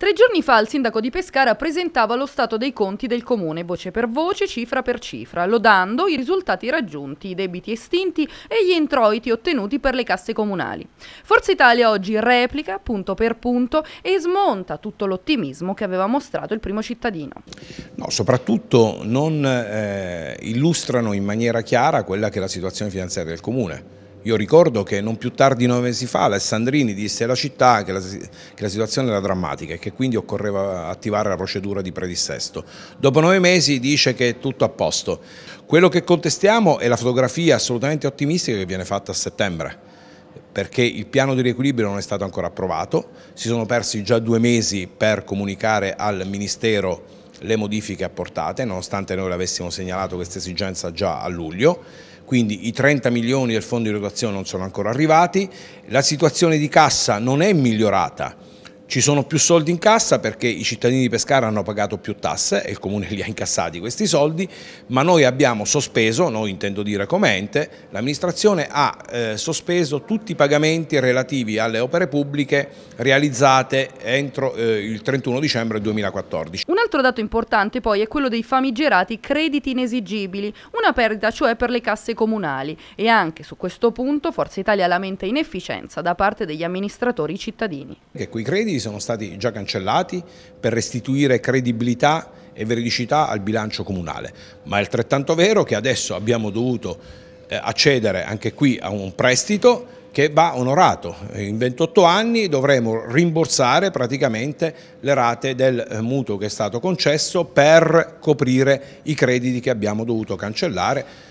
Tre giorni fa il sindaco di Pescara presentava lo stato dei conti del comune, voce per voce, cifra per cifra, lodando i risultati raggiunti, i debiti estinti e gli introiti ottenuti per le casse comunali. Forza Italia oggi replica punto per punto e smonta tutto l'ottimismo che aveva mostrato il primo cittadino. No, soprattutto non eh, illustrano in maniera chiara quella che è la situazione finanziaria del comune io ricordo che non più tardi nove mesi fa Alessandrini disse alla città che la, che la, situazione era drammatica e che quindi occorreva attivare la procedura di predissesto. Dopo nove mesi dice che è tutto a posto. Quello che contestiamo è la fotografia assolutamente ottimistica che viene fatta a settembre perché il piano di riequilibrio non è stato ancora approvato, si sono persi già due mesi per comunicare al Ministero le modifiche apportate, nonostante noi l'avessimo segnalato questa esigenza già a luglio quindi i 30 milioni del fondo di erogazione non sono ancora arrivati, la situazione di cassa non è migliorata, ci sono più soldi in cassa perché i cittadini di Pescara hanno pagato più tasse e il Comune li ha incassati questi soldi, ma noi abbiamo sospeso, noi intendo dire come ente, l'amministrazione ha eh, sospeso tutti i pagamenti relativi alle opere pubbliche realizzate entro eh, il 31 dicembre 2014. Un altro dato importante poi è quello dei famigerati crediti inesigibili, una perdita cioè per le casse comunali e anche su questo punto Forza Italia lamenta inefficienza da parte degli amministratori cittadini. E quei crediti sono stati già cancellati per restituire credibilità e veridicità al bilancio comunale, ma è altrettanto vero che adesso abbiamo dovuto eh, accedere anche qui a un prestito che va onorato. In 28 anni dovremo rimborsare praticamente le rate del eh, mutuo che è stato concesso per coprire i crediti che abbiamo dovuto cancellare